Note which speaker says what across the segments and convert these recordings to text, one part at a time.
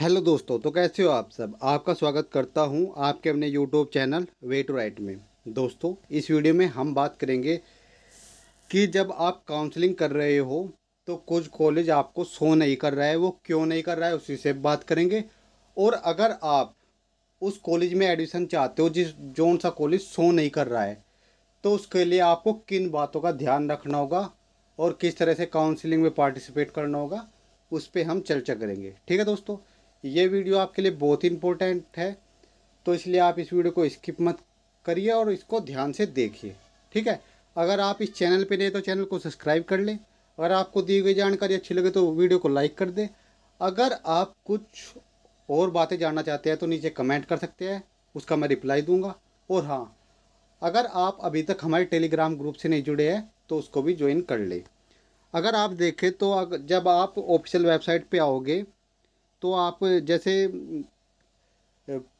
Speaker 1: hello दोस्तों तो कैसे हो आप सब आपका स्वागत करता हूं आपके अपने YouTube channel way to write में दोस्तों इस वीडियो में हम बात करेंगे कि जब आप काउंसलिंग कर रहे हो तो कुछ कॉलेज आपको शो नहीं कर रहा है वो क्यों नहीं कर रहा है उसी से बात करेंगे और अगर आप उस कॉलेज में एडमिशन चाहते हो जिस जौन सा कॉलेज शो नहीं कर रहा है तो उसके लिए आपको किन बातों का ध्यान रखना होगा और किस तरह से काउंसिलिंग में पार्टिसिपेट करना होगा उस पर हम चर्चा करेंगे ठीक है दोस्तों ये वीडियो आपके लिए बहुत ही इम्पोर्टेंट है तो इसलिए आप इस वीडियो को स्किप मत करिए और इसको ध्यान से देखिए ठीक है अगर आप इस चैनल पे नहीं तो चैनल को सब्सक्राइब कर लें अगर आपको दी गई जानकारी अच्छी लगे तो वीडियो को लाइक कर दें अगर आप कुछ और बातें जानना चाहते हैं तो नीचे कमेंट कर सकते हैं उसका मैं रिप्लाई दूंगा और हाँ अगर आप अभी तक हमारे टेलीग्राम ग्रुप से नहीं जुड़े हैं तो उसको भी ज्वाइन कर लें अगर आप देखें तो अगर जब आप ऑफिशियल वेबसाइट पे आओगे तो आप जैसे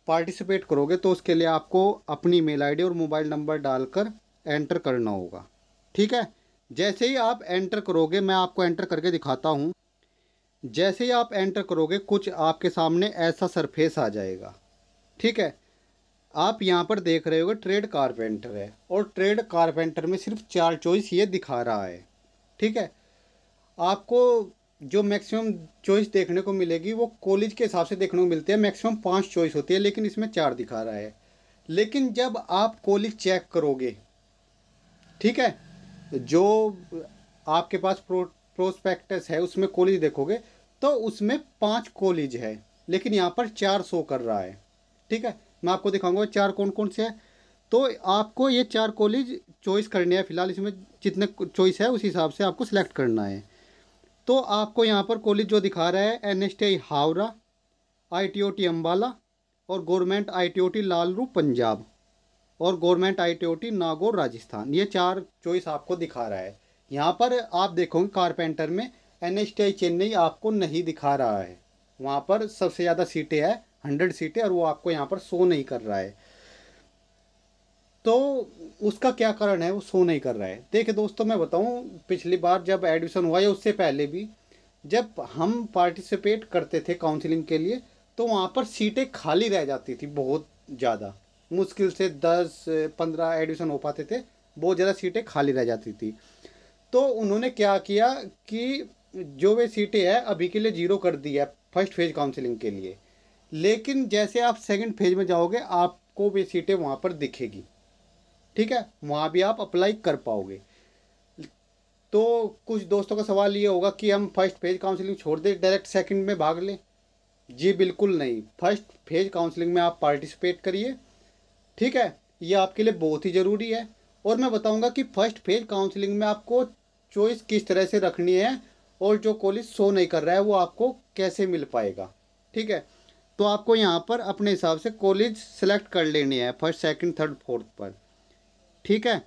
Speaker 1: पार्टिसिपेट करोगे तो उसके लिए आपको अपनी मेल आईडी और मोबाइल नंबर डालकर एंटर करना होगा ठीक है जैसे ही आप एंटर करोगे मैं आपको एंटर करके दिखाता हूँ जैसे ही आप एंटर करोगे कुछ आपके सामने ऐसा सरफेस आ जाएगा ठीक है आप यहाँ पर देख रहे होगे ट्रेड कारपेंटर है और ट्रेड कारपेंटर में सिर्फ चार चॉइस ये दिखा रहा है ठीक है आपको जो मैक्सिमम चॉइस देखने को मिलेगी वो कॉलेज के हिसाब से देखने को मिलती है मैक्सिमम पाँच चॉइस होती है लेकिन इसमें चार दिखा रहा है लेकिन जब आप कॉलेज चेक करोगे ठीक है जो आपके पास प्रो प्रोस्पेक्टस है उसमें कॉलेज देखोगे तो उसमें पाँच कॉलेज है लेकिन यहाँ पर चार सो कर रहा है ठीक है मैं आपको दिखाऊंगा चार कौन कौन से है तो आपको ये चार कॉलेज चॉइस करने हैं फिलहाल इसमें जितने चॉइस है उस हिसाब से आपको सिलेक्ट करना है तो आपको यहाँ पर कॉलेज जो दिखा रहा है N S T I Howrah I T O T Ambala और government I T O T Lalru Punjab और government I T O T Nagaur Rajasthan ये चार चॉइस आपको दिखा रहा है यहाँ पर आप देखोगे कारपेंटर में N S T I Chennai आपको नहीं दिखा रहा है वहाँ पर सबसे ज़्यादा सीटें है हंड्रेड सीटें और वो आपको यहाँ पर शो नहीं कर रहा है तो उसका क्या कारण है वो शो नहीं कर रहा है देखिए दोस्तों मैं बताऊं पिछली बार जब एडमिशन हुआ या उससे पहले भी जब हम पार्टिसिपेट करते थे काउंसलिंग के लिए तो वहाँ पर सीटें खाली रह जाती थी बहुत ज़्यादा मुश्किल से दस पंद्रह एडमिशन हो पाते थे बहुत ज़्यादा सीटें खाली रह जाती थी तो उन्होंने क्या किया कि जो वे सीटें हैं अभी के लिए ज़ीरो कर दी है फर्स्ट फेज काउंसलिंग के लिए लेकिन जैसे आप सेकंड फेज में जाओगे आपको वे सीटें वहाँ पर दिखेगी ठीक है वहाँ भी आप अप्लाई कर पाओगे तो कुछ दोस्तों का सवाल ये होगा कि हम फर्स्ट फेज काउंसलिंग छोड़ दें डायरेक्ट सेकंड में भाग लें जी बिल्कुल नहीं फर्स्ट फेज काउंसलिंग में आप पार्टिसिपेट करिए ठीक है ये आपके लिए बहुत ही ज़रूरी है और मैं बताऊंगा कि फर्स्ट फेज काउंसलिंग में आपको चॉइस किस तरह से रखनी है और जो कॉलेज शो नहीं कर रहा है वो आपको कैसे मिल पाएगा ठीक है तो आपको यहाँ पर अपने हिसाब से कॉलेज सेलेक्ट कर लेने है फर्स्ट सेकेंड थर्ड फोर्थ पर ठीक है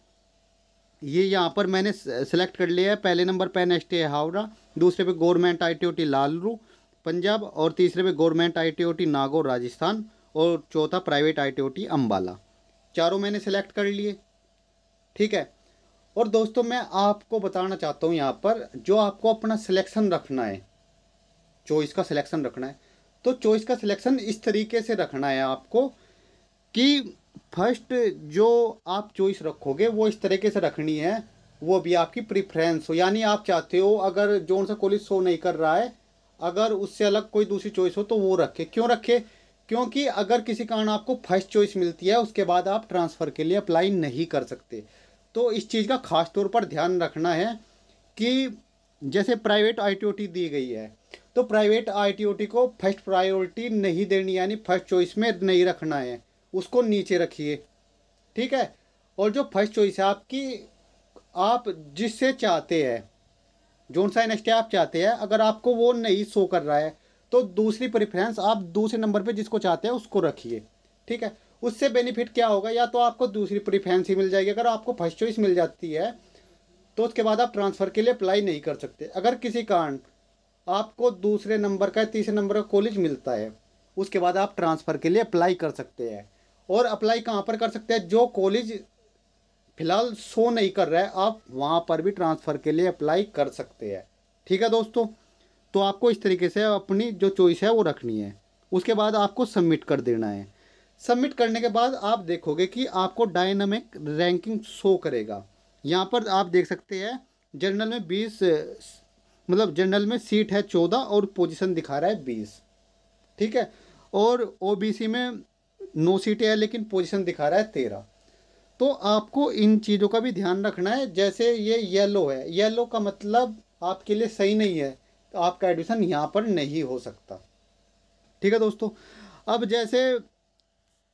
Speaker 1: ये यहाँ पर मैंने सेलेक्ट कर लिया है पहले नंबर पे एन हावड़ा दूसरे पे गवर्नमेंट आई लालरू पंजाब और तीसरे पे गवर्नमेंट आई नागौर राजस्थान और चौथा प्राइवेट आई अम्बाला चारों मैंने सेलेक्ट कर लिए ठीक है और दोस्तों मैं आपको बताना चाहता हूँ यहाँ पर जो आपको अपना सिलेक्शन रखना है चॉइस का सिलेक्शन रखना है तो चॉइस का सिलेक्शन इस तरीके से रखना है आपको कि फर्स्ट जो आप चॉइस रखोगे वो इस तरीके से रखनी है वो भी आपकी प्रिफ्रेंस हो यानी आप चाहते हो अगर जोन सा कॉलेज शो नहीं कर रहा है अगर उससे अलग कोई दूसरी चॉइस हो तो वो रखे क्यों रखे क्योंकि अगर किसी कारण आपको फर्स्ट चॉइस मिलती है उसके बाद आप ट्रांसफ़र के लिए अप्लाई नहीं कर सकते तो इस चीज़ का ख़ास तौर पर ध्यान रखना है कि जैसे प्राइवेट आई दी गई है तो प्राइवेट आई को फर्स्ट प्रायोरिटी नहीं देनी यानी फर्स्ट चॉइस में नहीं रखना है उसको नीचे रखिए ठीक है और जो फर्स्ट चॉइस है आपकी आप जिससे चाहते हैं जोन सा एनएसटी आप चाहते हैं अगर आपको वो नहीं शो कर रहा है तो दूसरी प्रेफरेंस आप दूसरे नंबर पे जिसको चाहते हैं उसको रखिए ठीक है उससे बेनिफिट क्या होगा या तो आपको दूसरी प्रेफरेंस ही मिल जाएगी अगर आपको फर्स्ट चॉइस मिल जाती है तो उसके बाद आप ट्रांसफ़र के लिए अप्लाई नहीं कर सकते अगर किसी कारण आपको दूसरे नंबर का तीसरे नंबर का कॉलेज मिलता है उसके बाद आप ट्रांसफ़र के लिए अप्लाई कर सकते हैं और अप्लाई कहाँ पर कर सकते हैं जो कॉलेज फिलहाल शो नहीं कर रहा है आप वहाँ पर भी ट्रांसफ़र के लिए अप्लाई कर सकते हैं ठीक है दोस्तों तो आपको इस तरीके से अपनी जो चॉइस है वो रखनी है उसके बाद आपको सबमिट कर देना है सबमिट करने के बाद आप देखोगे कि आपको डायनामिक रैंकिंग शो करेगा यहाँ पर आप देख सकते हैं जर्नल में बीस मतलब जनरल में सीट है चौदह और पोजिशन दिखा रहा है बीस ठीक है और ओ में नौ सीटें हैं लेकिन पोजीशन दिखा रहा है तेरह तो आपको इन चीज़ों का भी ध्यान रखना है जैसे ये येलो है येलो का मतलब आपके लिए सही नहीं है तो आपका एडमिशन यहाँ पर नहीं हो सकता ठीक है दोस्तों अब जैसे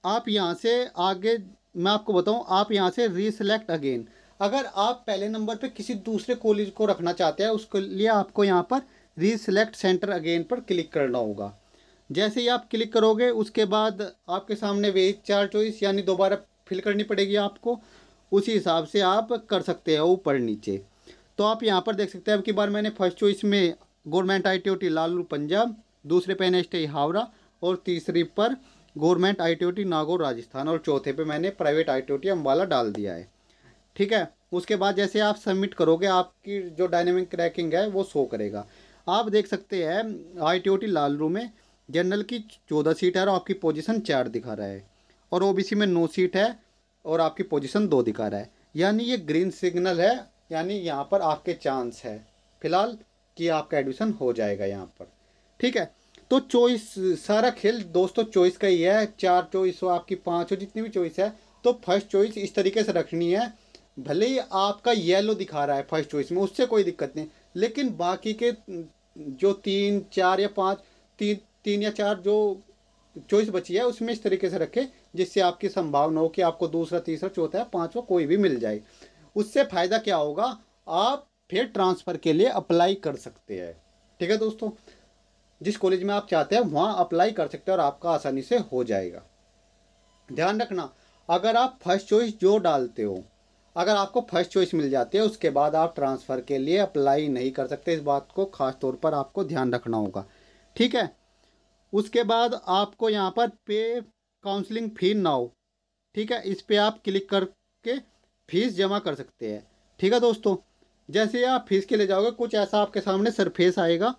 Speaker 1: आप यहाँ से आगे मैं आपको बताऊँ आप यहाँ से रीसेलेक्ट अगेन अगर आप पहले नंबर पे किसी दूसरे कॉलेज को रखना चाहते हैं उसके लिए आपको यहाँ पर रीसेलेक्ट सेंटर अगेन पर क्लिक करना होगा जैसे ही आप क्लिक करोगे उसके बाद आपके सामने वे चार चॉइस यानी दोबारा फिल करनी पड़ेगी आपको उसी हिसाब से आप कर सकते हैं ऊपर नीचे तो आप यहाँ पर देख सकते हैं अब की बार मैंने फर्स्ट चॉइस में government I T Lalru Punjab दूसरे पे एन हावड़ा और तीसरी पर गवर्नमेंट आई नागौर राजस्थान और चौथे पे मैंने प्राइवेट आई अम्बाला डाल दिया है ठीक है उसके बाद जैसे आप सबमिट करोगे आपकी जो डायनेमिक क्रैकिंग है वो शो करेगा आप देख सकते हैं आई टी लालरू में जनरल की चौदह सीट है और आपकी पोजीशन चार दिखा रहा है और ओबीसी में नौ सीट है और आपकी पोजीशन दो दिखा रहा है यानी ये ग्रीन सिग्नल है यानी यहाँ पर आपके चांस है फिलहाल कि आपका एडमिशन हो जाएगा यहाँ पर ठीक है तो चॉइस सारा खेल दोस्तों चॉइस का ही है चार चॉइस हो आपकी पाँच हो जितनी भी चॉइस है तो फर्स्ट चॉइस इस तरीके से रखनी है भले ही आपका येलो दिखा रहा है फर्स्ट चॉइस में उससे कोई दिक्कत नहीं लेकिन बाकी के जो तीन चार या पाँच तीन तीन या चार जो चॉइस बची है उसमें इस तरीके से रखें जिससे आपकी संभावना हो कि आपको दूसरा तीसरा चौथा या पाँचवा कोई भी मिल जाए उससे फ़ायदा क्या होगा आप फिर ट्रांसफ़र के लिए अप्लाई कर सकते हैं ठीक है दोस्तों जिस कॉलेज में आप चाहते हैं वहाँ अप्लाई कर सकते हैं और आपका आसानी से हो जाएगा ध्यान रखना अगर आप फर्स्ट चॉइस जो डालते हो अगर आपको फर्स्ट चॉइस मिल जाती है उसके बाद आप ट्रांसफ़र के लिए अप्लाई नहीं कर सकते इस बात को खास तौर पर आपको ध्यान रखना होगा ठीक है उसके बाद आपको यहाँ पर पे काउंसलिंग फ़ी नाउ ठीक है इस पर आप क्लिक करके फ़ीस जमा कर सकते हैं ठीक है दोस्तों जैसे आप फीस के ले जाओगे कुछ ऐसा आपके सामने सरफेस आएगा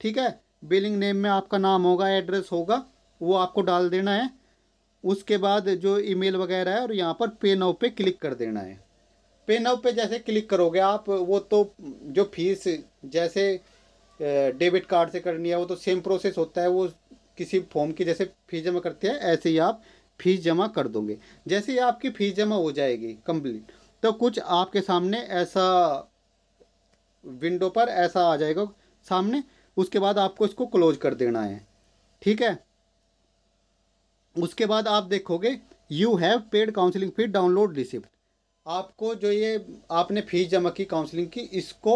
Speaker 1: ठीक है बिलिंग नेम में आपका नाम होगा एड्रेस होगा वो आपको डाल देना है उसके बाद जो ईमेल वगैरह है और यहाँ पर पे नाउ पे क्लिक कर देना है पे नाउ पे जैसे क्लिक करोगे आप वो तो जो फीस जैसे डेबिट कार्ड से करनी है वो तो सेम प्रोसेस होता है वो किसी फॉर्म की जैसे फीस जमा करते हैं ऐसे ही आप फीस जमा कर दोगे जैसे ही आपकी फीस जमा हो जाएगी कंप्लीट तो कुछ आपके सामने ऐसा विंडो पर ऐसा आ जाएगा सामने उसके बाद आपको इसको क्लोज कर देना है ठीक है उसके बाद आप देखोगे you have paid counselling fee download receipt आपको जो ये आपने फीस जमा की काउंसलिंग की इसको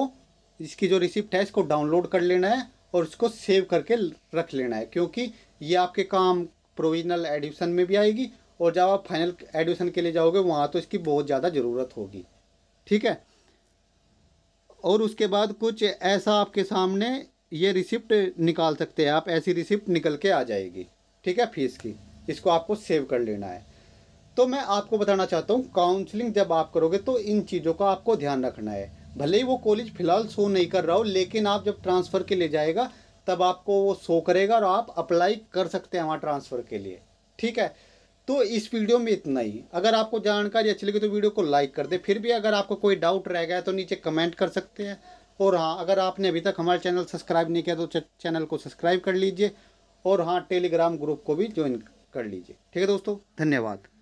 Speaker 1: इसकी जो रिसिप्ट है इसको डाउनलोड कर लेना है और उसको सेव करके रख लेना है क्योंकि ये आपके काम प्रोविजनल एडमिशन में भी आएगी और जब आप फाइनल एडमिशन के लिए जाओगे वहाँ तो इसकी बहुत ज़्यादा ज़रूरत होगी ठीक है और उसके बाद कुछ ऐसा आपके सामने ये रिसिप्ट निकाल सकते हैं आप ऐसी रिसिप्ट निकल के आ जाएगी ठीक है फीस की इसको आपको सेव कर लेना है तो मैं आपको बताना चाहता हूँ काउंसलिंग जब आप करोगे तो इन चीज़ों का आपको ध्यान रखना है भले ही वो कॉलेज फ़िलहाल शो नहीं कर रहा हो लेकिन आप जब ट्रांसफ़र के लिए जाएगा तब आपको वो शो करेगा और आप अप्लाई कर सकते हैं वहाँ ट्रांसफ़र के लिए ठीक है तो इस वीडियो में इतना ही अगर आपको जानकारी अच्छी लगी तो वीडियो को लाइक कर दे फिर भी अगर आपको कोई डाउट रह गया तो नीचे कमेंट कर सकते हैं और हाँ अगर आपने अभी तक हमारा चैनल सब्सक्राइब नहीं किया तो चैनल को सब्सक्राइब कर लीजिए और हाँ टेलीग्राम ग्रुप को भी ज्वाइन कर लीजिए ठीक है दोस्तों धन्यवाद